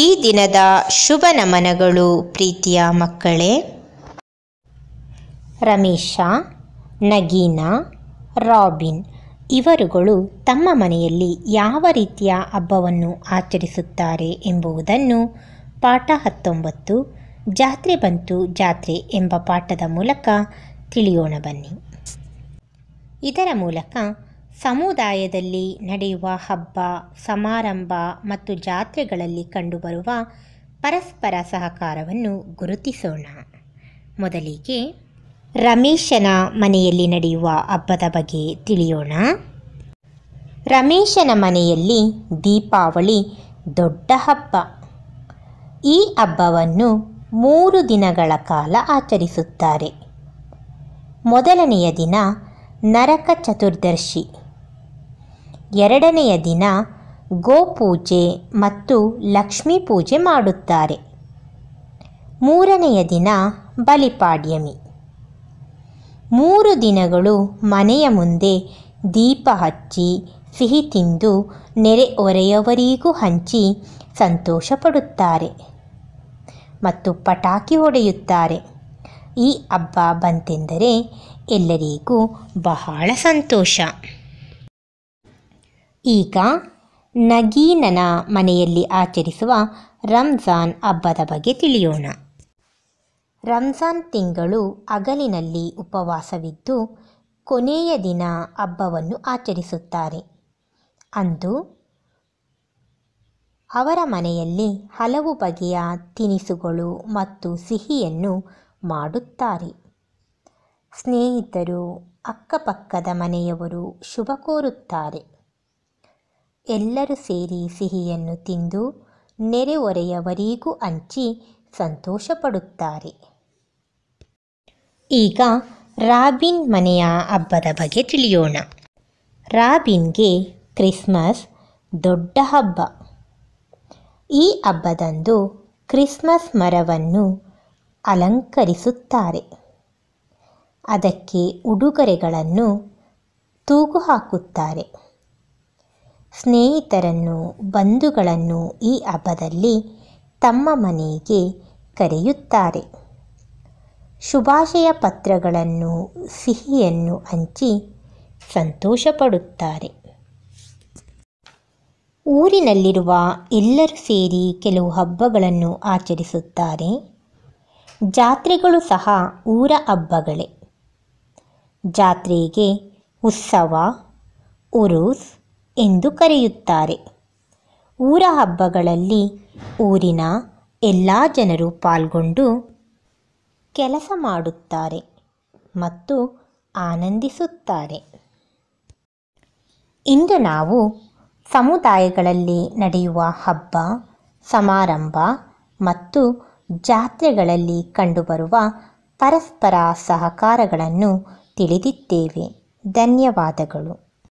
ಈ ದಿನದ ಶುಭ ನಮನಗಳು ಪ್ರೀತಿಯ ಮಕ್ಕಳೇ ರಮೇಶ ನಗೀನಾ ರಾಬಿನ್ ಇವರುಗಳು ತಮ್ಮ ಮನೆಯಲ್ಲಿ ಯಾವ ರೀತಿಯ ಹಬ್ಬವನ್ನು ಆಚರಿಸುತ್ತಾರೆ ಎಂಬುವುದನ್ನು ಪಾಠ ಹತ್ತೊಂಬತ್ತು ಜಾತ್ರೆ ಬಂತು ಜಾತ್ರೆ ಎಂಬ ಪಾಠದ ಮೂಲಕ ತಿಳಿಯೋಣ ಬನ್ನಿ ಇದರ ಮೂಲಕ ಸಮುದಾಯದಲ್ಲಿ ನಡೆಯುವ ಹಬ್ಬ ಸಮಾರಂಭ ಮತ್ತು ಜಾತ್ರೆಗಳಲ್ಲಿ ಕಂಡುಬರುವ ಪರಸ್ಪರ ಸಹಕಾರವನ್ನು ಗುರುತಿಸೋಣ ಮೊದಲಿಗೆ ರಮೇಶನ ಮನೆಯಲ್ಲಿ ನಡೆಯುವ ಹಬ್ಬದ ಬಗ್ಗೆ ತಿಳಿಯೋಣ ರಮೇಶನ ಮನೆಯಲ್ಲಿ ದೀಪಾವಳಿ ದೊಡ್ಡ ಹಬ್ಬ ಈ ಹಬ್ಬವನ್ನು ಮೂರು ದಿನಗಳ ಕಾಲ ಆಚರಿಸುತ್ತಾರೆ ಮೊದಲನೆಯ ದಿನ ನರಕ ಚತುರ್ದಶಿ ಎರಡನೆಯ ದಿನ ಗೋಪೂಜೆ ಮತ್ತು ಲಕ್ಷ್ಮೀ ಪೂಜೆ ಮಾಡುತ್ತಾರೆ ಮೂರನೆಯ ದಿನ ಬಲಿಪಾಡ್ಯಮಿ ಮೂರು ದಿನಗಳು ಮನೆಯ ಮುಂದೆ ದೀಪ ಹಚ್ಚಿ ಸಿಹಿ ತಿಂದು ನೆರೆ ಹೊರೆಯವರಿಗೂ ಹಂಚಿ ಸಂತೋಷ ಪಡುತ್ತಾರೆ ಮತ್ತು ಪಟಾಕಿ ಹೊಡೆಯುತ್ತಾರೆ ಈ ಹಬ್ಬ ಬಂತೆಂದರೆ ಎಲ್ಲರಿಗೂ ಬಹಳ ಸಂತೋಷ ಈಗ ನಗೀನನ ಮನೆಯಲ್ಲಿ ಆಚರಿಸುವ ರಂಜಾನ್ ಹಬ್ಬದ ಬಗ್ಗೆ ತಿಳಿಯೋಣ ರಂಜಾನ್ ತಿಂಗಳು ಹಗಲಿನಲ್ಲಿ ಉಪವಾಸವಿದ್ದು ಕೊನೆಯ ದಿನ ಹಬ್ಬವನ್ನು ಆಚರಿಸುತ್ತಾರೆ ಅಂದು ಅವರ ಮನೆಯಲ್ಲಿ ಹಲವು ಬಗೆಯ ತಿನಿಸುಗಳು ಮತ್ತು ಸಿಹಿಯನ್ನು ಮಾಡುತ್ತಾರೆ ಸ್ನೇಹಿತರು ಅಕ್ಕಪಕ್ಕದ ಮನೆಯವರು ಶುಭ ಕೋರುತ್ತಾರೆ ಎಲ್ಲರೂ ಸೇರಿ ಸಿಹಿಯನ್ನು ತಿಂದು ನೆರೆಹೊರೆಯವರಿಗೂ ಹಂಚಿ ಸಂತೋಷಪಡುತ್ತಾರೆ ಈಗ ರಾಬಿನ್ ಮನೆಯ ಹಬ್ಬದ ಬಗ್ಗೆ ತಿಳಿಯೋಣ ರಾಬಿನ್ಗೆ ಕ್ರಿಸ್ಮಸ್ ದೊಡ್ಡ ಹಬ್ಬ ಈ ಹಬ್ಬದಂದು ಕ್ರಿಸ್ಮಸ್ ಮರವನ್ನು ಅಲಂಕರಿಸುತ್ತಾರೆ ಅದಕ್ಕೆ ಉಡುಗೊರೆಗಳನ್ನು ತೂಗು ಹಾಕುತ್ತಾರೆ ಸ್ನೇಹಿತರನ್ನು ಬಂಧುಗಳನ್ನು ಈ ಹಬ್ಬದಲ್ಲಿ ತಮ್ಮ ಮನೆಗೆ ಕರೆಯುತ್ತಾರೆ ಶುಭಾಶಯ ಪತ್ರಗಳನ್ನು ಸಿಹಿಯನ್ನು ಹಂಚಿ ಸಂತೋಷಪಡುತ್ತಾರೆ ಊರಿನಲ್ಲಿರುವ ಎಲ್ಲರೂ ಸೇರಿ ಕೆಲವು ಹಬ್ಬಗಳನ್ನು ಆಚರಿಸುತ್ತಾರೆ ಜಾತ್ರೆಗಳು ಸಹ ಊರ ಹಬ್ಬಗಳೇ ಜಾತ್ರೆಗೆ ಉತ್ಸವ ಉರುಸ್ ಎಂದು ಕರೆಯುತ್ತಾರೆ ಊರ ಹಬ್ಬಗಳಲ್ಲಿ ಊರಿನ ಎಲ್ಲ ಜನರು ಪಾಲ್ಗೊಂಡು ಕೆಲಸ ಮಾಡುತ್ತಾರೆ ಮತ್ತು ಆನಂದಿಸುತ್ತಾರೆ ಇಂದು ನಾವು ಸಮುದಾಯಗಳಲ್ಲಿ ನಡೆಯುವ ಹಬ್ಬ ಸಮಾರಂಭ ಮತ್ತು ಜಾತ್ರೆಗಳಲ್ಲಿ ಕಂಡುಬರುವ ಪರಸ್ಪರ ಸಹಕಾರಗಳನ್ನು ತಿಳಿದಿದ್ದೇವೆ ಧನ್ಯವಾದಗಳು